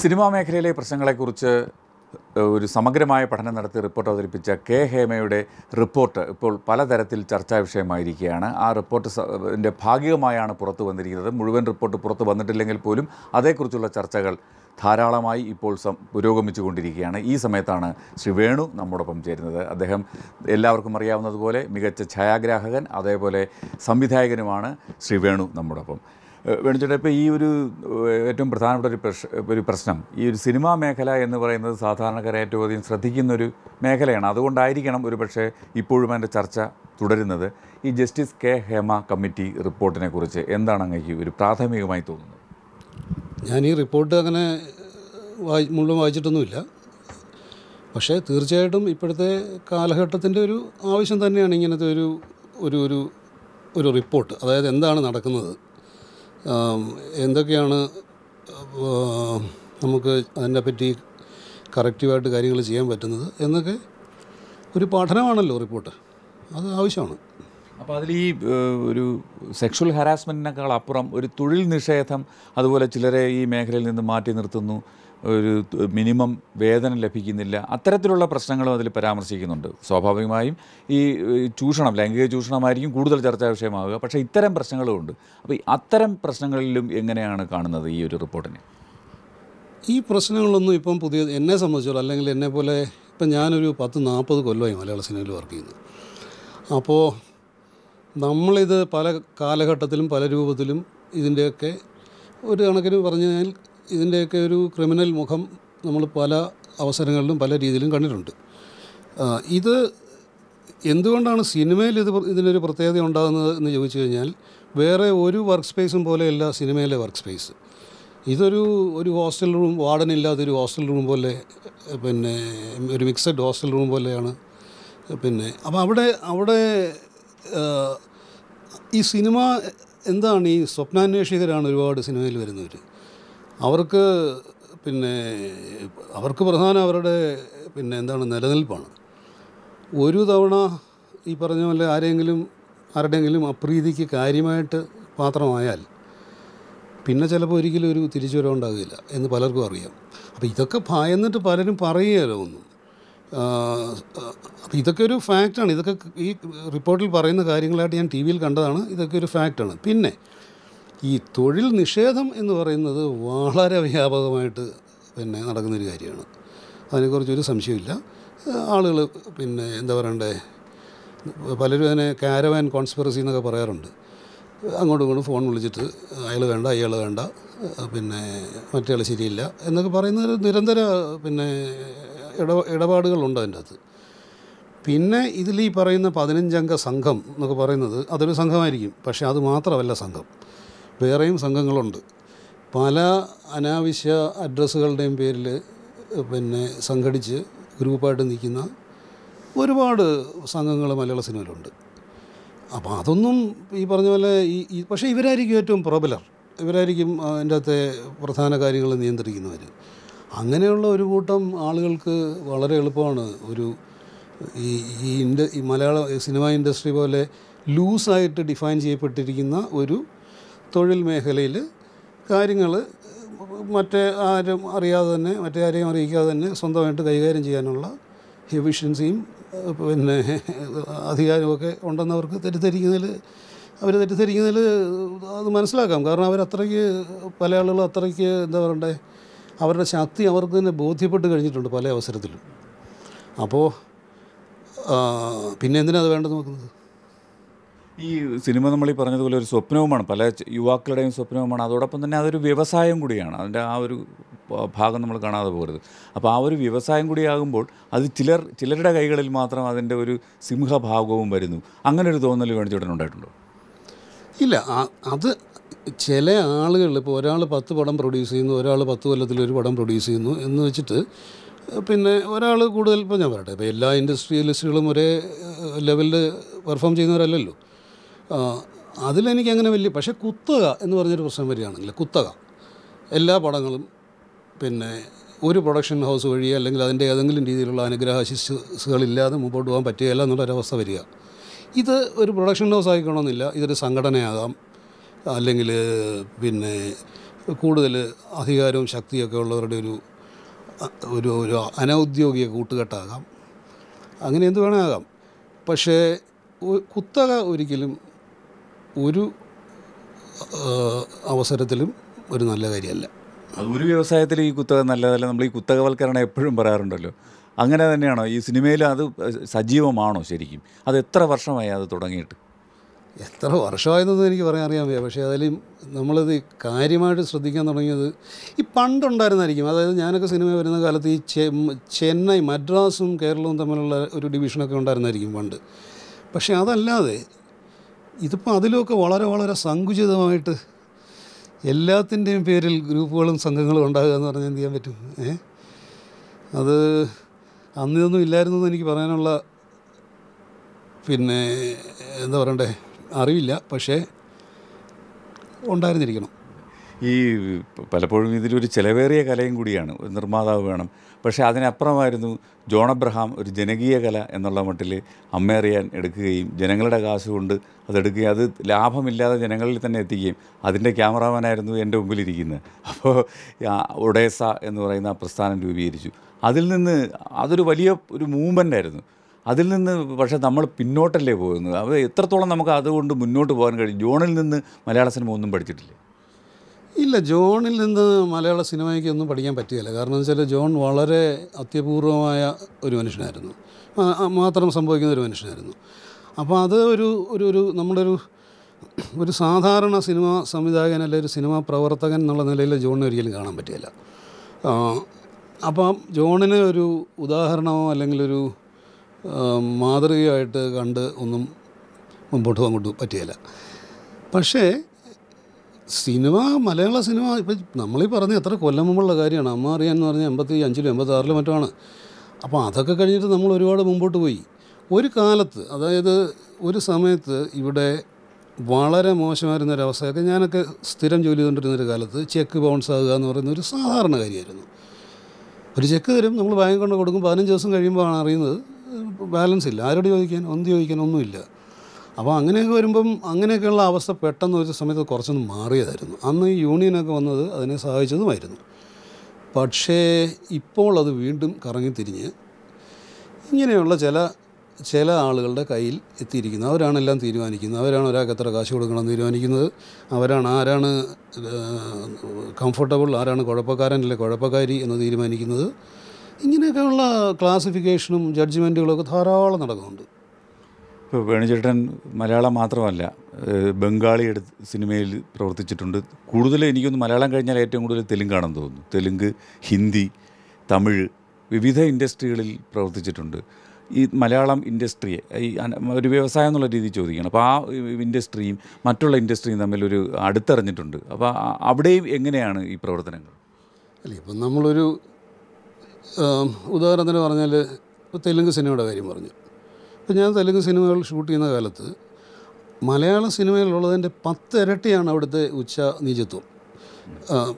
cinema മേഖലയിലെ പ്രശ്നങ്ങളെക്കുറിച്ച് ഒരു സമഗ്രമായ പഠനം നടത്തി റിപ്പോർട്ട് അവതരിപ്പിച്ച കെ ഹേമയുടെ റിപ്പോർട്ട് ഇപ്പോൾ പലതരത്തിൽ ചർച്ചാ വിഷയമായിരിക്കുകയാണ് ആ റിപ്പോർട്ട് ൻ്റെ ഭാഗികമായാണ് പുറത്തു വന്നിരിക്കുന്നത് മുഴുവൻ റിപ്പോർട്ട് പുറത്തു വന്നിട്ടില്ലെങ്കിൽ പോലും അതേക്കുറിച്ചുള്ള ചർച്ചകൾ ധാരാളമായി ഇപ്പോൾ പുരോഗമിച്ചു കൊണ്ടിരിക്കുകയാണ് ഈ സമയത്താണ് ശ്രീ വേണു നമ്മോടൊപ്പം ചേരുന്നത് അദ്ദേഹം എല്ലാവർക്കും അറിയാവുന്നതുപോലെ മികച്ച ഛായാഗ്രാഹകൻ അതേപോലെ സംവിധായകനുമാണ് ശ്രീ വേണു നമ്മോടൊപ്പം വേണിച്ചേട്ടാ ഇപ്പോൾ ഈ ഒരു ഏറ്റവും പ്രധാനപ്പെട്ട ഒരു പ്രശ് ഒരു പ്രശ്നം ഈ ഒരു സിനിമാ മേഖല എന്ന് പറയുന്നത് സാധാരണക്കാരെ ഏറ്റവും അധികം ശ്രദ്ധിക്കുന്ന ഒരു മേഖലയാണ് അതുകൊണ്ടായിരിക്കണം ഒരു പക്ഷേ ഇപ്പോഴും അതിൻ്റെ ചർച്ച തുടരുന്നത് ഈ ജസ്റ്റിസ് കെ ഹേമ കമ്മിറ്റി റിപ്പോർട്ടിനെ കുറിച്ച് എന്താണ് അങ്ങേക്ക് ഒരു പ്രാഥമികമായി തോന്നുന്നത് ഞാൻ ഈ റിപ്പോർട്ട് അങ്ങനെ വായി മുഴുവൻ വായിച്ചിട്ടൊന്നുമില്ല പക്ഷേ തീർച്ചയായിട്ടും ഇപ്പോഴത്തെ കാലഘട്ടത്തിൻ്റെ ഒരു ആവശ്യം തന്നെയാണ് ഇങ്ങനത്തെ ഒരു ഒരു ഒരു ഒരു റിപ്പോർട്ട് അതായത് എന്താണ് നടക്കുന്നത് എന്തൊക്കെയാണ് നമുക്ക് പറ്റി കറക്റ്റീവായിട്ട് കാര്യങ്ങൾ ചെയ്യാൻ പറ്റുന്നത് എന്നൊക്കെ ഒരു പഠനമാണല്ലോ റിപ്പോർട്ട് അത് ആവശ്യമാണ് അപ്പോൾ അതിൽ ഈ ഒരു സെക്ഷൽ ഹരാസ്മെൻറ്റിനേക്കാൾ അപ്പുറം ഒരു തൊഴിൽ നിഷേധം അതുപോലെ ചിലരെ ഈ മേഖലയിൽ നിന്ന് മാറ്റി നിർത്തുന്നു ഒരു മിനിമം വേതനം ലഭിക്കുന്നില്ല അത്തരത്തിലുള്ള പ്രശ്നങ്ങളും അതിൽ പരാമർശിക്കുന്നുണ്ട് സ്വാഭാവികമായും ഈ ചൂഷണം ലൈംഗിക ചൂഷണമായിരിക്കും കൂടുതൽ ചർച്ചാ വിഷയമാവുക പക്ഷേ ഇത്തരം പ്രശ്നങ്ങളുമുണ്ട് അപ്പോൾ അത്തരം പ്രശ്നങ്ങളിലും എങ്ങനെയാണ് കാണുന്നത് ഈ ഒരു റിപ്പോർട്ടിനെ ഈ പ്രശ്നങ്ങളൊന്നും ഇപ്പം പുതിയ എന്നെ സംബന്ധിച്ചോളം അല്ലെങ്കിൽ എന്നെ പോലെ ഇപ്പം ഞാനൊരു പത്ത് നാൽപ്പത് കൊല്ലമായി മലയാള സിനിമയിൽ വർക്ക് ചെയ്യുന്നു അപ്പോൾ നമ്മളിത് പല കാലഘട്ടത്തിലും പല രൂപത്തിലും ഇതിൻ്റെയൊക്കെ ഒരു കണക്കിന് പറഞ്ഞു കഴിഞ്ഞാൽ ഇതിൻ്റെയൊക്കെ ഒരു ക്രിമിനൽ മുഖം നമ്മൾ പല അവസരങ്ങളിലും പല രീതിയിലും കണ്ടിട്ടുണ്ട് ഇത് എന്തുകൊണ്ടാണ് സിനിമയിൽ ഇത് ഇതിനൊരു പ്രത്യേകത ഉണ്ടാകുന്നത് എന്ന് ചോദിച്ചു കഴിഞ്ഞാൽ വേറെ ഒരു വർക്ക് സ്പേസും പോലെയല്ല സിനിമയിലെ വർക്ക് സ്പേസ് ഇതൊരു ഒരു ഹോസ്റ്റൽ റൂം വാർഡൻ ഇല്ലാത്തൊരു ഹോസ്റ്റൽ റൂം പോലെ പിന്നെ ഒരു മിക്സഡ് ഹോസ്റ്റൽ റൂം പോലെയാണ് പിന്നെ അപ്പോൾ അവിടെ അവിടെ ഈ സിനിമ എന്താണ് ഈ സ്വപ്നാന്വേഷികരാണ് ഒരുപാട് സിനിമയിൽ വരുന്നവർ അവർക്ക് പിന്നെ അവർക്ക് പ്രധാനം അവരുടെ പിന്നെ എന്താണ് നിലനിൽപ്പാണ് ഒരു തവണ ഈ പറഞ്ഞ പോലെ ആരെങ്കിലും ആരുടെയെങ്കിലും അപ്രീതിക്ക് കാര്യമായിട്ട് പാത്രമായാൽ പിന്നെ ചിലപ്പോൾ ഒരിക്കലും ഒരു തിരിച്ചുവരവ് ഉണ്ടാകില്ല എന്ന് പലർക്കും അറിയാം അപ്പോൾ ഇതൊക്കെ ഭയന്നിട്ട് പലരും പറയുകയല്ലോ ഒന്നും അപ്പോൾ ഇതൊക്കെ ഒരു ഫാക്റ്റാണ് ഇതൊക്കെ ഈ റിപ്പോർട്ടിൽ പറയുന്ന കാര്യങ്ങളായിട്ട് ഞാൻ ടി വിയിൽ കണ്ടതാണ് ഇതൊക്കെ ഒരു ഫാക്റ്റാണ് പിന്നെ ഈ തൊഴിൽ നിഷേധം എന്ന് പറയുന്നത് വളരെ വ്യാപകമായിട്ട് പിന്നെ നടക്കുന്നൊരു കാര്യമാണ് അതിനെക്കുറിച്ചൊരു സംശയമില്ല ആളുകൾ പിന്നെ എന്താ പറയണ്ടേ പലരും അതിനെ കാരവാൻ കോൺസ്പിറസി എന്നൊക്കെ പറയാറുണ്ട് അങ്ങോട്ടും ഇങ്ങോട്ടും ഫോൺ വിളിച്ചിട്ട് അയാൾ വേണ്ട അയാൾ വേണ്ട പിന്നെ മറ്റേ ശരിയില്ല എന്നൊക്കെ പറയുന്ന നിരന്തര പിന്നെ ഇട ഇടപാടുകളുണ്ട് അതിൻ്റെ അകത്ത് പിന്നെ ഇതിൽ ഈ പറയുന്ന പതിനഞ്ചംഗ സംഘം എന്നൊക്കെ പറയുന്നത് അതൊരു സംഘമായിരിക്കും പക്ഷേ അത് മാത്രമല്ല സംഘം വേറെയും സംഘങ്ങളുണ്ട് പല അനാവശ്യ അഡ്രസ്സുകളുടെയും പേരിൽ പിന്നെ സംഘടിച്ച് ഗ്രൂപ്പായിട്ട് നിൽക്കുന്ന ഒരുപാട് സംഘങ്ങൾ മലയാള സിനിമയിലുണ്ട് അപ്പോൾ അതൊന്നും ഈ പറഞ്ഞ പോലെ ഈ പക്ഷേ ഇവരായിരിക്കും ഏറ്റവും പ്രബലർ ഇവരായിരിക്കും അതിൻ്റെ അകത്തെ പ്രധാന കാര്യങ്ങൾ നിയന്ത്രിക്കുന്നവർ അങ്ങനെയുള്ള ഒരു കൂട്ടം ആളുകൾക്ക് വളരെ എളുപ്പമാണ് ഒരു ഈ ഈ ഇൻഡ ഈ മലയാള സിനിമ ഇൻഡസ്ട്രി പോലെ ലൂസായിട്ട് ഡിഫൈൻ ചെയ്യപ്പെട്ടിരിക്കുന്ന ഒരു തൊഴിൽ മേഖലയിൽ കാര്യങ്ങൾ മറ്റേ ആരും അറിയാതെ തന്നെ മറ്റേ ആരെയും അറിയിക്കാതെ തന്നെ സ്വന്തമായിട്ട് കൈകാര്യം ചെയ്യാനുള്ള എഫിഷ്യൻസിയും പിന്നെ അധികാരമൊക്കെ ഉണ്ടെന്നവർക്ക് തെറ്റിദ്ധരിക്കുന്നതിൽ അവർ തെറ്റിദ്ധരിക്കുന്നതിൽ അത് മനസ്സിലാക്കാം കാരണം അവരത്രയ്ക്ക് പല ആളുകളും അത്രയ്ക്ക് എന്താ പറയണ്ടേ അവരുടെ ശക്തി അവർക്ക് തന്നെ ബോധ്യപ്പെട്ട് കഴിഞ്ഞിട്ടുണ്ട് പല അവസരത്തിലും അപ്പോൾ പിന്നെ എന്തിനാണ് അത് വേണ്ടത് നോക്കുന്നത് ഈ സിനിമ നമ്മൾ ഈ പറഞ്ഞതുപോലെ ഒരു സ്വപ്നവുമാണ് പല യുവാക്കളുടെയും സ്വപ്നവുമാണ് അതോടൊപ്പം തന്നെ അതൊരു വ്യവസായം കൂടിയാണ് അതിൻ്റെ ആ ഒരു ഭാഗം നമ്മൾ കാണാതെ പോകരുത് അപ്പോൾ ആ ഒരു വ്യവസായം കൂടിയാകുമ്പോൾ അത് ചിലർ ചിലരുടെ കൈകളിൽ മാത്രം അതിൻ്റെ ഒരു സിംഹഭാഗവും വരുന്നു അങ്ങനെ ഒരു തോന്നൽ വേണിച്ചേട്ടൻ ഉണ്ടായിട്ടുണ്ടോ ഇല്ല അത് ചില ആളുകൾ ഇപ്പോൾ ഒരാൾ പത്ത് പടം പ്രൊഡ്യൂസ് ചെയ്യുന്നു ഒരാൾ പത്ത് ഒരു പടം പ്രൊഡ്യൂസ് ചെയ്യുന്നു എന്ന് വെച്ചിട്ട് പിന്നെ ഒരാൾ കൂടുതൽ ഇപ്പോൾ ഞാൻ പറയട്ടെ ഇപ്പോൾ എല്ലാ ഇൻഡസ്ട്രിയലിസ്റ്റുകളും ഒരേ ലെവലിൽ പെർഫോം ചെയ്യുന്നവരല്ലല്ലോ അതിലെനിക്കങ്ങനെ വലിയ പക്ഷേ കുത്തുക എന്ന് പറഞ്ഞൊരു പ്രശ്നം വരികയാണെങ്കിൽ കുത്തക എല്ലാ പടങ്ങളും പിന്നെ ഒരു പ്രൊഡക്ഷൻ ഹൗസ് വഴി അല്ലെങ്കിൽ അതിൻ്റെ ഏതെങ്കിലും രീതിയിലുള്ള അനുഗ്രഹ ശിശുസുകളില്ലാതെ മുമ്പോട്ട് പോകാൻ പറ്റുകയില്ല എന്നുള്ളൊരവസ്ഥ വരിക ഇത് ഒരു പ്രൊഡക്ഷൻ ഹൗസ് ആയിക്കണമെന്നില്ല ഇതൊരു സംഘടനയാകാം അല്ലെങ്കിൽ പിന്നെ കൂടുതൽ അധികാരവും ശക്തിയൊക്കെ ഉള്ളവരുടെ ഒരു ഒരു ഒരു അനൗദ്യോഗിക കൂട്ടുകെട്ടാകാം അങ്ങനെ എന്ത് വേണമാകാം പക്ഷേ കുത്തക ഒരിക്കലും ഒരു അവസരത്തിലും ഒരു നല്ല കാര്യമല്ല അത് ഒരു വ്യവസായത്തിൽ ഈ കുത്തക നല്ലതല്ല നമ്മൾ ഈ കുത്തകവൽക്കരണം എപ്പോഴും പറയാറുണ്ടല്ലോ അങ്ങനെ തന്നെയാണോ ഈ സിനിമയിൽ അത് സജീവമാണോ ശരിക്കും അത് എത്ര വർഷമായി അത് തുടങ്ങിയിട്ട് എത്ര വർഷമായതെന്ന് എനിക്ക് പറയാൻ അറിയാൻ വയ്യ പക്ഷേ അതിലും നമ്മളിത് കാര്യമായിട്ട് ശ്രദ്ധിക്കാൻ തുടങ്ങിയത് ഈ പണ്ടുണ്ടായിരുന്നായിരിക്കും അതായത് ഞാനൊക്കെ സിനിമ വരുന്ന കാലത്ത് ഈ ചെന്നൈ മദ്രാസും കേരളവും തമ്മിലുള്ള ഒരു ഡിവിഷനൊക്കെ ഉണ്ടായിരുന്നായിരിക്കും പണ്ട് പക്ഷേ അതല്ലാതെ ഇതിപ്പോൾ അതിലുമൊക്കെ വളരെ വളരെ സങ്കുചിതമായിട്ട് എല്ലാത്തിൻ്റെയും പേരിൽ ഗ്രൂപ്പുകളും സംഘങ്ങളും ഉണ്ടാകുക എന്ന് പറഞ്ഞാൽ എന്ത് ചെയ്യാൻ പറ്റും ഏ അത് ഇതൊന്നും ഇല്ലായിരുന്നു എന്ന് എനിക്ക് പറയാനുള്ള പിന്നെ എന്താ പറയണ്ടേ അറിവില്ല പക്ഷേ ഉണ്ടായിരുന്നിരിക്കണം ഈ പലപ്പോഴും ഇതിലൊരു ചിലവേറിയ കലയും കൂടിയാണ് നിർമ്മാതാവ് വേണം പക്ഷേ അതിനപ്പുറമായിരുന്നു ജോൺ അബ്രഹാം ഒരു ജനകീയ കല എന്നുള്ള മട്ടിൽ അമ്മേറിയാൻ എടുക്കുകയും ജനങ്ങളുടെ കാശ് കൊണ്ട് അതെടുക്കുകയും അത് ലാഭമില്ലാതെ ജനങ്ങളിൽ തന്നെ എത്തിക്കുകയും അതിൻ്റെ ക്യാമറാമാനായിരുന്നു എൻ്റെ മുമ്പിലിരിക്കുന്നത് അപ്പോൾ ഒഡേസ എന്ന് പറയുന്ന പ്രസ്ഥാനം രൂപീകരിച്ചു അതിൽ നിന്ന് അതൊരു വലിയ ഒരു മൂവ്മെൻ്റ് ആയിരുന്നു അതിൽ നിന്ന് പക്ഷേ നമ്മൾ പിന്നോട്ടല്ലേ പോകുന്നത് അത് എത്രത്തോളം നമുക്ക് അതുകൊണ്ട് മുന്നോട്ട് പോകാൻ കഴിയും ജോണിൽ നിന്ന് മലയാള സിനിമ ഒന്നും പഠിച്ചിട്ടില്ല ഇല്ല ജോണിൽ നിന്ന് മലയാള സിനിമയ്ക്ക് ഒന്നും പഠിക്കാൻ പറ്റുകയില്ല കാരണം എന്ന് വെച്ചാൽ ജോൺ വളരെ അത്യപൂർവമായ ഒരു മനുഷ്യനായിരുന്നു മാത്രം സംഭവിക്കുന്ന ഒരു മനുഷ്യനായിരുന്നു അപ്പോൾ അത് ഒരു ഒരു ഒരു നമ്മുടെ ഒരു ഒരു സാധാരണ സിനിമാ സംവിധായകൻ അല്ലെങ്കിൽ ഒരു സിനിമാ പ്രവർത്തകൻ എന്നുള്ള നിലയിൽ ജോണിനെ ഒരിക്കലും കാണാൻ പറ്റുകയില്ല അപ്പം ജോണിന് ഒരു ഉദാഹരണമോ അല്ലെങ്കിൽ ഒരു മാതൃകയായിട്ട് കണ്ട് ഒന്നും മുമ്പോട്ട് അങ്ങോട്ട് പറ്റുകയില്ല പക്ഷേ സിനിമ മലയാള സിനിമ ഇപ്പം നമ്മളീ പറഞ്ഞ എത്ര കൊല്ലം മുമ്പുള്ള കാര്യമാണ് അമ്മ അറിയാൻ എന്ന് പറഞ്ഞാൽ എൺപത്തി അഞ്ചിലും ആറിലും മറ്റുമാണ് അപ്പോൾ അതൊക്കെ കഴിഞ്ഞിട്ട് നമ്മൾ ഒരുപാട് മുമ്പോട്ട് പോയി ഒരു കാലത്ത് അതായത് ഒരു സമയത്ത് ഇവിടെ വളരെ മോശമായിരുന്ന ഒരു അവസ്ഥയൊക്കെ ഞാനൊക്കെ സ്ഥിരം ജോലി ചെയ്തുകൊണ്ടിരുന്നൊരു കാലത്ത് ചെക്ക് ബൗൺസ് ആകുക എന്ന് പറയുന്ന ഒരു സാധാരണ കാര്യമായിരുന്നു ഒരു ചെക്ക് തരും നമ്മൾ ബാങ്ക് കൊണ്ട് കൊടുക്കും പതിനഞ്ച് ദിവസം കഴിയുമ്പോഴാണ് അറിയുന്നത് ബാലൻസ് ഇല്ല ആരോട് ചോദിക്കാൻ ഒന്ന് ചോദിക്കാൻ ഒന്നുമില്ല അപ്പോൾ അങ്ങനെയൊക്കെ വരുമ്പം അങ്ങനെയൊക്കെയുള്ള അവസ്ഥ പെട്ടെന്ന് ഒരു സമയത്ത് കുറച്ചൊന്ന് മാറിയതായിരുന്നു അന്ന് ഈ യൂണിയനൊക്കെ വന്നത് അതിനെ സഹായിച്ചതുമായിരുന്നു പക്ഷേ ഇപ്പോൾ അത് വീണ്ടും കറങ്ങിത്തിരിഞ്ഞ് ഇങ്ങനെയുള്ള ചില ചില ആളുകളുടെ കയ്യിൽ എത്തിയിരിക്കുന്നത് അവരാണ് എല്ലാം തീരുമാനിക്കുന്നത് അവരാണ് ഒരാൾക്ക് എത്ര കാശ് കൊടുക്കണം തീരുമാനിക്കുന്നത് അവരാണ് ആരാണ് കംഫർട്ടബിൾ ആരാണ് കുഴപ്പക്കാരൻ അല്ലെ കുഴപ്പക്കാരി എന്ന് തീരുമാനിക്കുന്നത് ഇങ്ങനെയൊക്കെയുള്ള ക്ലാസിഫിക്കേഷനും ജഡ്ജ്മെൻറ്റുകളൊക്കെ ധാരാളം നടക്കുന്നുണ്ട് ഇപ്പോൾ വേണുചേട്ടൻ മലയാളം മാത്രമല്ല ബംഗാളി എടുത്ത് സിനിമയിൽ പ്രവർത്തിച്ചിട്ടുണ്ട് കൂടുതൽ എനിക്കൊന്ന് മലയാളം കഴിഞ്ഞാൽ ഏറ്റവും കൂടുതൽ തെലുങ്കാണെന്ന് തോന്നുന്നു തെലുങ്ക് ഹിന്ദി തമിഴ് വിവിധ ഇൻഡസ്ട്രികളിൽ പ്രവർത്തിച്ചിട്ടുണ്ട് ഈ മലയാളം ഇൻഡസ്ട്രിയെ ഈ ഒരു വ്യവസായം എന്നുള്ള രീതിയിൽ ചോദിക്കണം അപ്പോൾ ആ ഇൻഡസ്ട്രിയും മറ്റുള്ള ഇൻഡസ്ട്രിയും തമ്മിലൊരു അടുത്തറിഞ്ഞിട്ടുണ്ട് അപ്പോൾ അവിടെയും എങ്ങനെയാണ് ഈ പ്രവർത്തനങ്ങൾ അല്ല ഇപ്പം നമ്മളൊരു ഉദാഹരണത്തിന് പറഞ്ഞാൽ ഇപ്പോൾ തെലുങ്ക് സിനിമയുടെ കാര്യം പറഞ്ഞു ഇപ്പം ഞാൻ തെലുങ്ക് സിനിമകൾ ഷൂട്ട് ചെയ്യുന്ന കാലത്ത് മലയാള സിനിമയിലുള്ളതിൻ്റെ പത്ത് ഇരട്ടിയാണ് അവിടുത്തെ ഉച്ച നീചത്വം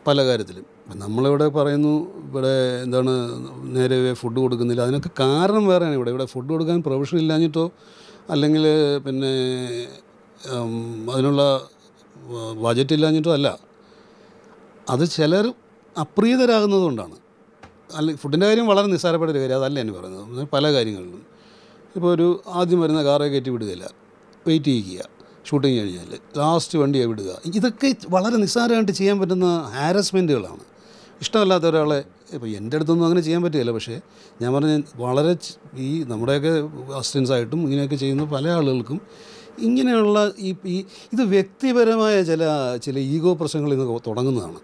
പല കാര്യത്തിലും നമ്മളിവിടെ പറയുന്നു ഇവിടെ എന്താണ് നേരെ ഫുഡ് കൊടുക്കുന്നില്ല അതിനൊക്കെ കാരണം വേറെയാണ് ഇവിടെ ഇവിടെ ഫുഡ് കൊടുക്കാൻ പ്രൊവിഷൻ ഇല്ലാഞ്ഞിട്ടോ അല്ലെങ്കിൽ പിന്നെ അതിനുള്ള ബജറ്റ് ഇല്ലാഞ്ഞിട്ടോ അല്ല അത് ചിലർ അപ്രീതരാകുന്നതുകൊണ്ടാണ് അല്ലെങ്കിൽ ഫുഡിൻ്റെ കാര്യം വളരെ നിസ്സാരപ്പെട്ട ഒരു കാര്യം അതല്ല എന്ന് പറയുന്നത് പല കാര്യങ്ങളിലും ഇപ്പോൾ ഒരു ആദ്യം വരുന്ന കാറെ കയറ്റി വിടുകയില്ല വെയിറ്റ് ചെയ്യുക ഷൂട്ടിങ് കഴിഞ്ഞാൽ ലാസ്റ്റ് വണ്ടിയെ വിടുക ഇതൊക്കെ വളരെ നിസ്സാരമായിട്ട് ചെയ്യാൻ പറ്റുന്ന ഹാരസ്മെൻറ്റുകളാണ് ഇഷ്ടമല്ലാത്ത ഒരാളെ ഇപ്പോൾ എൻ്റെ അടുത്തൊന്നും അങ്ങനെ ചെയ്യാൻ പറ്റുകയില്ല പക്ഷേ ഞാൻ പറഞ്ഞ വളരെ ഈ നമ്മുടെയൊക്കെ അസിസ്റ്റൻസായിട്ടും ഇങ്ങനെയൊക്കെ ചെയ്യുന്ന പല ആളുകൾക്കും ഇങ്ങനെയുള്ള ഈ ഇത് വ്യക്തിപരമായ ചില ചില ഈഗോ പ്രശ്നങ്ങളിൽ നിന്ന് തുടങ്ങുന്നതാണ്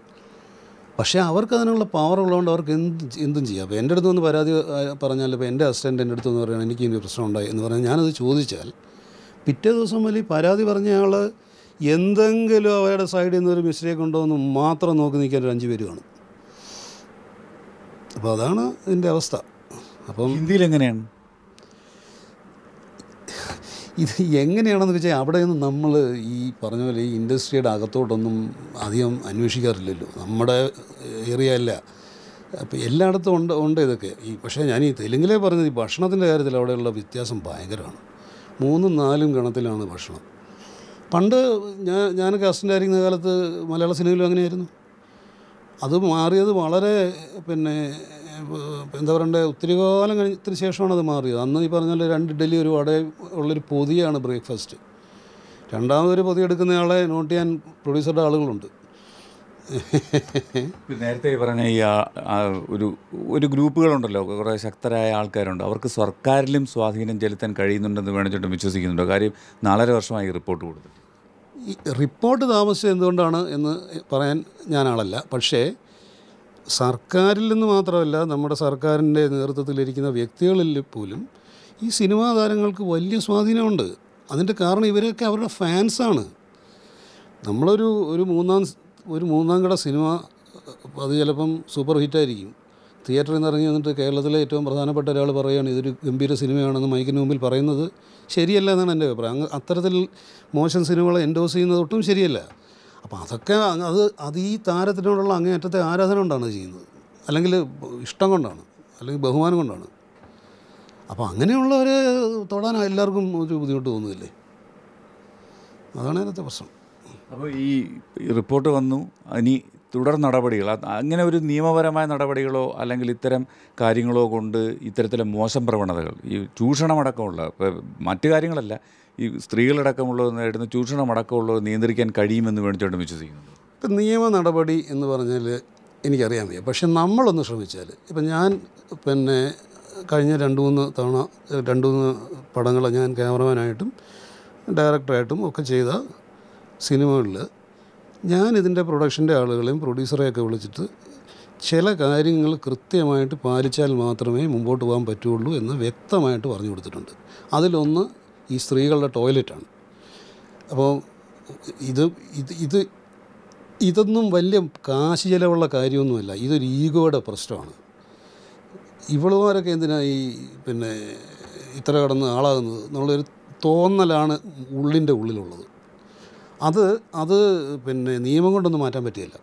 പക്ഷേ അവർക്ക് അതിനുള്ള പവർ ഉള്ളതുകൊണ്ട് അവർക്ക് എന്ത് എന്തും ചെയ്യാം അപ്പോൾ എൻ്റെ അടുത്ത് നിന്ന് പരാതി പറഞ്ഞാൽ ഇപ്പോൾ എൻ്റെ അസിസ്റ്റൻ്റ് എൻ്റെ അടുത്ത് നിന്ന് പറയുകയാണ് എനിക്ക് ഇനി പ്രശ്നം ഉണ്ടായി എന്ന് പറഞ്ഞാൽ ഞാനത് ചോദിച്ചാൽ പിറ്റേ ദിവസം വലിയ പരാതി പറഞ്ഞയാൾ എന്തെങ്കിലും അവരുടെ സൈഡിൽ നിന്ന് ഒരു മിസ്റ്റേക്ക് ഉണ്ടോ എന്ന് മാത്രം നോക്കി നിൽക്കാൻ ഒരു അഞ്ച് പേര് കാണും അപ്പോൾ അതാണ് ഇതിൻ്റെ അവസ്ഥ അപ്പം ഹിന്ദിയിൽ എങ്ങനെയാണ് ഇത് എങ്ങനെയാണെന്ന് വെച്ചാൽ അവിടെ നിന്ന് നമ്മൾ ഈ പറഞ്ഞ പോലെ ഈ ഇൻഡസ്ട്രിയുടെ അകത്തോട്ടൊന്നും അധികം അന്വേഷിക്കാറില്ലല്ലോ നമ്മുടെ ഏരിയ അല്ല അപ്പോൾ എല്ലായിടത്തും ഉണ്ട് ഉണ്ട് ഇതൊക്കെ ഈ പക്ഷേ ഞാൻ ഈ തെലുങ്കിലേ പറഞ്ഞത് ഈ ഭക്ഷണത്തിൻ്റെ കാര്യത്തിൽ അവിടെയുള്ള വ്യത്യാസം ഭയങ്കരമാണ് മൂന്നും നാലും ഗണത്തിലാണ് ഭക്ഷണം പണ്ട് ഞാൻ ഞാനൊക്കെ അസിസ്റ്റൻ്റ് കാലത്ത് മലയാള സിനിമയിലും അങ്ങനെയായിരുന്നു അത് മാറിയത് വളരെ പിന്നെ എന്താ പറയണ്ടേ ഒത്തിരി കാലം കഴിഞ്ഞതിന് ശേഷമാണ് അത് മാറിയത് അന്ന് ഈ പറഞ്ഞാൽ രണ്ട് ഇഡലി ഒരു വട ഉള്ളൊരു പൊതിയാണ് ബ്രേക്ക്ഫാസ്റ്റ് രണ്ടാമതൊരു പൊതി എടുക്കുന്നയാളെ നോട്ട് ചെയ്യാൻ പ്രൊഡ്യൂസറുടെ ആളുകളുണ്ട് നേരത്തെ പറഞ്ഞ ഈ ഒരു ഒരു ഗ്രൂപ്പുകളുണ്ടല്ലോ കുറേ ശക്തരായ ആൾക്കാരുണ്ട് അവർക്ക് സർക്കാരിലും സ്വാധീനം ചെലുത്താൻ കഴിയുന്നുണ്ടെന്ന് വേണമെങ്കിൽ വിശ്വസിക്കുന്നുണ്ടോ കാര്യം നാലര വർഷമായി റിപ്പോർട്ട് കൊടുത്തിട്ട് റിപ്പോർട്ട് താമസിച്ചത് എന്തുകൊണ്ടാണ് എന്ന് പറയാൻ ഞാൻ ആളല്ല പക്ഷേ സർക്കാരിൽ നിന്ന് മാത്രമല്ല നമ്മുടെ സർക്കാരിൻ്റെ നേതൃത്വത്തിലിരിക്കുന്ന വ്യക്തികളിൽ പോലും ഈ സിനിമാ താരങ്ങൾക്ക് വലിയ സ്വാധീനമുണ്ട് അതിൻ്റെ കാരണം ഇവരൊക്കെ അവരുടെ ഫാൻസാണ് നമ്മളൊരു ഒരു മൂന്നാം ഒരു മൂന്നാം കട സിനിമ അത് ചിലപ്പം സൂപ്പർ ഹിറ്റായിരിക്കും തിയേറ്ററിൽ നിന്ന് ഇറങ്ങി വന്നിട്ട് കേരളത്തിലെ ഏറ്റവും പ്രധാനപ്പെട്ട ഒരാൾ പറയുകയാണ് ഇതൊരു ഗംഭീര സിനിമയാണെന്ന് മൈക്കിന് മുമ്പിൽ പറയുന്നത് ശരിയല്ല എന്നാണ് എൻ്റെ അഭിപ്രായം അത്തരത്തിൽ മോശം സിനിമകളെ എൻഡോസ് ചെയ്യുന്നത് ഒട്ടും ശരിയല്ല അപ്പോൾ അതൊക്കെ അത് അത് ഈ താരത്തിനോടുള്ള അങ്ങേയറ്റത്തെ ആരാധന കൊണ്ടാണ് ചെയ്യുന്നത് അല്ലെങ്കിൽ ഇഷ്ടം കൊണ്ടാണ് അല്ലെങ്കിൽ ബഹുമാനം കൊണ്ടാണ് അപ്പോൾ അങ്ങനെയുള്ളവരെ തൊടാൻ എല്ലാവർക്കും ഒരു ബുദ്ധിമുട്ട് തോന്നുന്നില്ലേ അതാണ് അതിനകത്തെ പ്രശ്നം അപ്പോൾ ഈ റിപ്പോർട്ട് വന്നു ഇനി തുടർ നടപടികൾ അങ്ങനെ ഒരു നിയമപരമായ നടപടികളോ അല്ലെങ്കിൽ ഇത്തരം കാര്യങ്ങളോ കൊണ്ട് ഇത്തരത്തിലെ മോശം പ്രവണതകൾ ഈ ചൂഷണമടക്കമുള്ള മറ്റു കാര്യങ്ങളല്ല ഈ സ്ത്രീകളടക്കമുള്ളത് നേടുന്ന ചൂഷണമടക്കമുള്ളത് നിയന്ത്രിക്കാൻ കഴിയുമെന്ന് വേണ്ടിയിട്ടാണ് വിശ്വസിക്കുന്നത് ഇപ്പം നിയമ നടപടി എന്ന് പറഞ്ഞാൽ എനിക്കറിയാൻ വയ്യ പക്ഷെ നമ്മളൊന്ന് ശ്രമിച്ചാൽ ഇപ്പം ഞാൻ പിന്നെ കഴിഞ്ഞ രണ്ട് മൂന്ന് തവണ രണ്ട് മൂന്ന് പടങ്ങൾ ഞാൻ ക്യാമറമാനായിട്ടും ഡയറക്ടറായിട്ടും ഒക്കെ ചെയ്ത സിനിമകളിൽ ഞാൻ ഇതിൻ്റെ പ്രൊഡക്ഷൻ്റെ ആളുകളെയും പ്രൊഡ്യൂസറെയൊക്കെ വിളിച്ചിട്ട് ചില കാര്യങ്ങൾ കൃത്യമായിട്ട് പാലിച്ചാൽ മാത്രമേ മുമ്പോട്ട് പോകാൻ പറ്റുള്ളൂ എന്ന് വ്യക്തമായിട്ട് പറഞ്ഞു കൊടുത്തിട്ടുണ്ട് അതിലൊന്ന് ഈ സ്ത്രീകളുടെ ടോയ്ലറ്റാണ് അപ്പോൾ ഇത് ഇത് ഇത് ഇതൊന്നും വലിയ കാശ് ചിലവുള്ള കാര്യമൊന്നുമല്ല ഇതൊരു ഈഗോയുടെ പ്രശ്നമാണ് ഇവളുമാരൊക്കെ എന്തിനാ ഈ പിന്നെ ഇത്ര കടന്ന് ആളാകുന്നത് എന്നുള്ളൊരു തോന്നലാണ് ഉള്ളിൻ്റെ ഉള്ളിലുള്ളത് അത് അത് പിന്നെ നിയമം കൊണ്ടൊന്നും മാറ്റാൻ പറ്റില്ല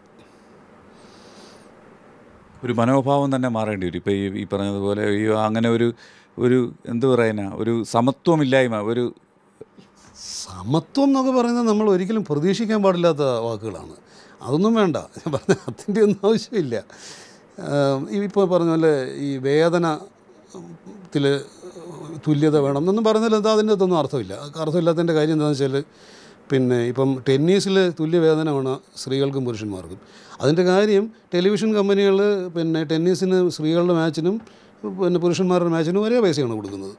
ഒരു മനോഭാവം തന്നെ മാറേണ്ടി വരും ഇപ്പോൾ ഈ ഈ പറഞ്ഞതുപോലെ ഈ അങ്ങനെ ഒരു ഒരു എന്ത് പറയുന്ന ഒരു സമത്വമില്ലായ്മ ഒരു സമത്വം എന്നൊക്കെ പറയുന്നത് നമ്മൾ ഒരിക്കലും പ്രതീക്ഷിക്കാൻ പാടില്ലാത്ത വാക്കുകളാണ് അതൊന്നും വേണ്ട ഞാൻ പറഞ്ഞ അതിൻ്റെ ഒന്നും ആവശ്യമില്ല ഇപ്പോൾ പറഞ്ഞ പോലെ ഈ വേദന ത്തിൽ തുല്യത വേണം എന്നൊന്നും പറഞ്ഞാൽ അത് അതിൻ്റെ അതൊന്നും അർത്ഥമില്ല അർത്ഥമില്ലാത്തതിൻ്റെ കാര്യം എന്താണെന്ന് വെച്ചാൽ പിന്നെ ഇപ്പം ടെന്നീസിൽ തുല്യ വേതനമാണ് സ്ത്രീകൾക്കും പുരുഷന്മാർക്കും അതിൻ്റെ കാര്യം ടെലിവിഷൻ കമ്പനികൾ പിന്നെ ടെന്നീസിന് സ്ത്രീകളുടെ മാച്ചിനും പിന്നെ പുരുഷന്മാരുടെ മാച്ചിനും ഒരേ പൈസയാണ് കൊടുക്കുന്നത്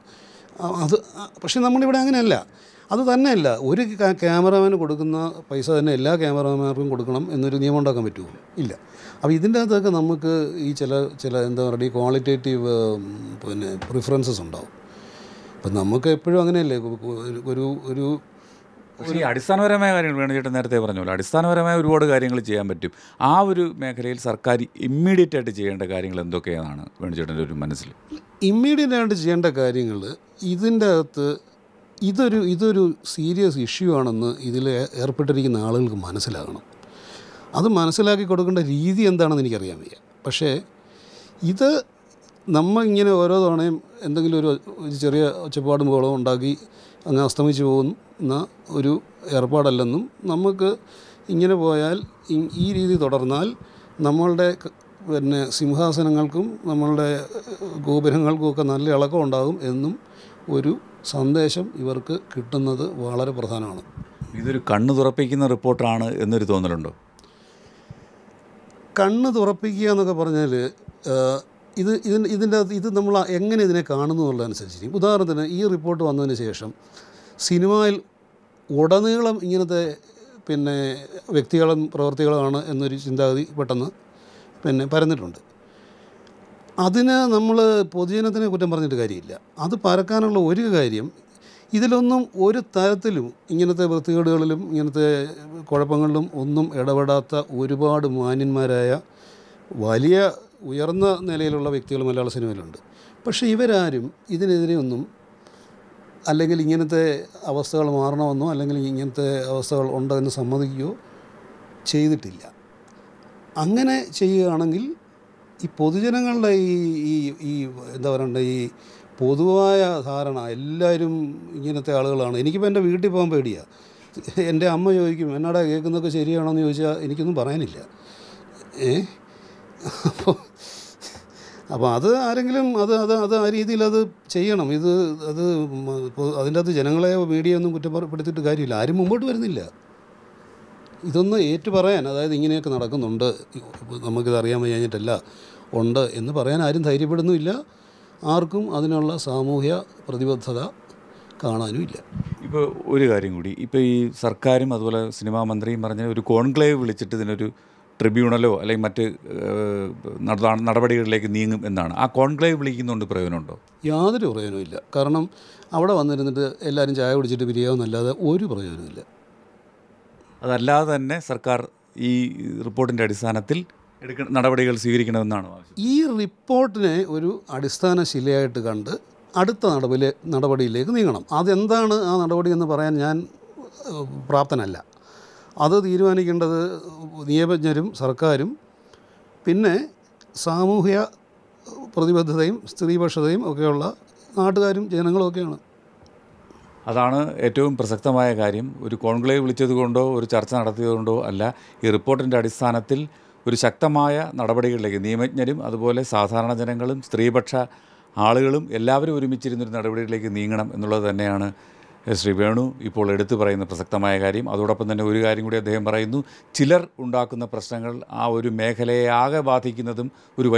അത് പക്ഷേ നമ്മളിവിടെ അങ്ങനെയല്ല അത് തന്നെയല്ല ഒരു ക്യാമറമാന് കൊടുക്കുന്ന പൈസ തന്നെ എല്ലാ ക്യാമറമാർക്കും കൊടുക്കണം എന്നൊരു നിയമം ഉണ്ടാക്കാൻ പറ്റുമോ ഇല്ല അപ്പോൾ ഇതിൻ്റെ അകത്തൊക്കെ നമുക്ക് ഈ ചില ചില എന്താ പറയുക ഈ ക്വാളിറ്റേറ്റീവ് പിന്നെ പ്രിഫറൻസസ് ഉണ്ടാവും അപ്പം നമുക്ക് എപ്പോഴും അങ്ങനെയല്ലേ ഒരു ഒരു പക്ഷേ ഈ അടിസ്ഥാനപരമായ കാര്യങ്ങൾ വേണം ചേട്ടൻ നേരത്തെ പറഞ്ഞല്ലോ അടിസ്ഥാനപരമായ ഒരുപാട് കാര്യങ്ങൾ ചെയ്യാൻ പറ്റും ആ ഒരു മേഖലയിൽ സർക്കാർ ഇമ്മീഡിയറ്റ് ആയിട്ട് ചെയ്യേണ്ട കാര്യങ്ങൾ എന്തൊക്കെയാണ് വേണുചേട്ടൻ്റെ ഒരു മനസ്സിൽ ഇമ്മീഡിയറ്റ് ആയിട്ട് ചെയ്യേണ്ട കാര്യങ്ങൾ ഇതിൻ്റെ അകത്ത് ഇതൊരു ഇതൊരു സീരിയസ് ഇഷ്യൂ ആണെന്ന് ഇതിൽ ഏർപ്പെട്ടിരിക്കുന്ന ആളുകൾക്ക് മനസ്സിലാകണം അത് മനസ്സിലാക്കി കൊടുക്കേണ്ട രീതി എന്താണെന്ന് എനിക്കറിയാൻ വയ്യ പക്ഷേ ഇത് നമ്മൾ ഇങ്ങനെ ഓരോ തവണയും എന്തെങ്കിലും ഒരു ചെറിയ ഒച്ചപ്പാടും ബോളവും ഉണ്ടാക്കി അങ്ങ് അസ്തമിച്ചു പോകുന്ന ഒരു ഏർപ്പാടല്ലെന്നും നമുക്ക് ഇങ്ങനെ പോയാൽ ഈ രീതി തുടർന്നാൽ നമ്മളുടെ പിന്നെ സിംഹാസനങ്ങൾക്കും നമ്മളുടെ ഗോപുരങ്ങൾക്കുമൊക്കെ നല്ല ഇളക്കം ഉണ്ടാകും എന്നും ഒരു സന്ദേശം ഇവർക്ക് കിട്ടുന്നത് വളരെ പ്രധാനമാണ് ഇതൊരു കണ്ണ് തുറപ്പിക്കുന്ന റിപ്പോർട്ടാണ് എന്നൊരു തോന്നലുണ്ടോ കണ്ണ് തുറപ്പിക്കുക എന്നൊക്കെ പറഞ്ഞാൽ ഇത് ഇതിന് ഇതിൻ്റെ ഇത് നമ്മൾ എങ്ങനെ ഇതിനെ കാണുന്നു എന്നുള്ളതനുസരിച്ചിരിക്കും ഉദാഹരണത്തിന് ഈ റിപ്പോർട്ട് വന്നതിന് ശേഷം സിനിമയിൽ ഉടനീളം ഇങ്ങനത്തെ പിന്നെ വ്യക്തികളും പ്രവർത്തികളുമാണ് എന്നൊരു ചിന്താഗതി പെട്ടെന്ന് പിന്നെ പരന്നിട്ടുണ്ട് അതിന് നമ്മൾ പൊതുജനത്തിനെ കുറ്റം പറഞ്ഞിട്ട് കാര്യമില്ല അത് പരക്കാനുള്ള ഒരു കാര്യം ഇതിലൊന്നും ഒരു തരത്തിലും ഇങ്ങനത്തെ വൃത്തികേടുകളിലും ഇങ്ങനത്തെ കുഴപ്പങ്ങളിലും ഒന്നും ഇടപെടാത്ത ഒരുപാട് മാന്യന്മാരായ വലിയ ഉയർന്ന നിലയിലുള്ള വ്യക്തികൾ മലയാള സിനിമയിലുണ്ട് പക്ഷേ ഇവരാരും ഇതിനെതിരെയൊന്നും അല്ലെങ്കിൽ ഇങ്ങനത്തെ അവസ്ഥകൾ മാറണമെന്നോ അല്ലെങ്കിൽ ഇങ്ങനത്തെ അവസ്ഥകൾ ഉണ്ടെന്ന് സമ്മതിക്കുകയോ ചെയ്തിട്ടില്ല അങ്ങനെ ചെയ്യുകയാണെങ്കിൽ ഈ പൊതുജനങ്ങളുടെ ഈ ഈ ഈ എന്താ പറയണ്ട ഈ പൊതുവായ ധാരണ എല്ലാവരും ഇങ്ങനത്തെ ആളുകളാണ് എനിക്കിപ്പോൾ എൻ്റെ വീട്ടിൽ പോകാൻ പേടിയാണ് എൻ്റെ അമ്മ ചോദിക്കും എന്നാടാ കേൾക്കുന്നതൊക്കെ ശരിയാണോ എന്ന് ചോദിച്ചാൽ എനിക്കൊന്നും പറയാനില്ല ഏ അപ്പോൾ അപ്പോൾ അത് ആരെങ്കിലും അത് അത് അത് ആ രീതിയിൽ അത് ചെയ്യണം ഇത് അത് അതിൻ്റെ അകത്ത് ജനങ്ങളെ മീഡിയ ഒന്നും കുറ്റപ്പെടുത്തിയിട്ട് കാര്യമില്ല ആരും മുമ്പോട്ട് വരുന്നില്ല ഇതൊന്ന് ഏറ്റു പറയാൻ അതായത് ഇങ്ങനെയൊക്കെ നടക്കുന്നുണ്ട് നമുക്കിത് അറിയാൻ കഴിഞ്ഞിട്ടല്ല ഉണ്ട് എന്ന് പറയാൻ ആരും ധൈര്യപ്പെടുന്നുമില്ല ആർക്കും അതിനുള്ള സാമൂഹ്യ പ്രതിബദ്ധത കാണാനും ഇല്ല ഇപ്പോൾ ഒരു കാര്യം കൂടി ഇപ്പോൾ ഈ സർക്കാരും അതുപോലെ സിനിമാ മന്ത്രിയും പറഞ്ഞ ഒരു കോൺക്ലേവ് വിളിച്ചിട്ട് ഇതിനൊരു ട്രിബ്യൂണലോ അല്ലെങ്കിൽ മറ്റ് നടപടികളിലേക്ക് നീങ്ങും എന്നാണ് ആ കോൺക്ലേവ് വിളിക്കുന്നതുകൊണ്ട് പ്രയോജനമുണ്ടോ യാതൊരു പ്രയോജനമില്ല കാരണം അവിടെ വന്നിരുന്നിട്ട് എല്ലാവരും ചായ കുടിച്ചിട്ട് പിരിയാവുന്നല്ലാതെ ഒരു പ്രയോജനമില്ല അതല്ലാതെ തന്നെ സർക്കാർ ഈ റിപ്പോർട്ടിൻ്റെ അടിസ്ഥാനത്തിൽ എടുക്കുന്ന നടപടികൾ സ്വീകരിക്കണമെന്നാണ് ഈ റിപ്പോർട്ടിനെ ഒരു അടിസ്ഥാന ശിലയായിട്ട് കണ്ട് അടുത്ത നടപടി നടപടിയിലേക്ക് നീങ്ങണം അതെന്താണ് ആ നടപടി എന്ന് പറയാൻ ഞാൻ പ്രാപ്തനല്ല അത് തീരുമാനിക്കേണ്ടത് നിയമജ്ഞരും സർക്കാരും പിന്നെ സാമൂഹ്യ പ്രതിബദ്ധതയും സ്ത്രീപക്ഷതയും ഒക്കെയുള്ള നാട്ടുകാരും ജനങ്ങളും ഒക്കെയാണ് അതാണ് ഏറ്റവും പ്രസക്തമായ കാര്യം ഒരു കോൺക്ലേവ് വിളിച്ചതുകൊണ്ടോ ഒരു ചർച്ച നടത്തിയതുകൊണ്ടോ അല്ല ഈ റിപ്പോർട്ടിൻ്റെ അടിസ്ഥാനത്തിൽ ഒരു ശക്തമായ നടപടികളിലേക്ക് നിയമജ്ഞരും അതുപോലെ സാധാരണ ജനങ്ങളും സ്ത്രീപക്ഷ ആളുകളും എല്ലാവരും ഒരുമിച്ചിരുന്നൊരു നടപടികളിലേക്ക് നീങ്ങണം എന്നുള്ളത് തന്നെയാണ് ശ്രീ വേണു ഇപ്പോൾ എടുത്തു പറയുന്ന പ്രസക്തമായ കാര്യം അതോടൊപ്പം തന്നെ ഒരു കാര്യം കൂടി അദ്ദേഹം പറയുന്നു ചിലർ ഉണ്ടാക്കുന്ന പ്രശ്നങ്ങൾ ആ ഒരു മേഖലയെ ആകെ ബാധിക്കുന്നതും ഒരു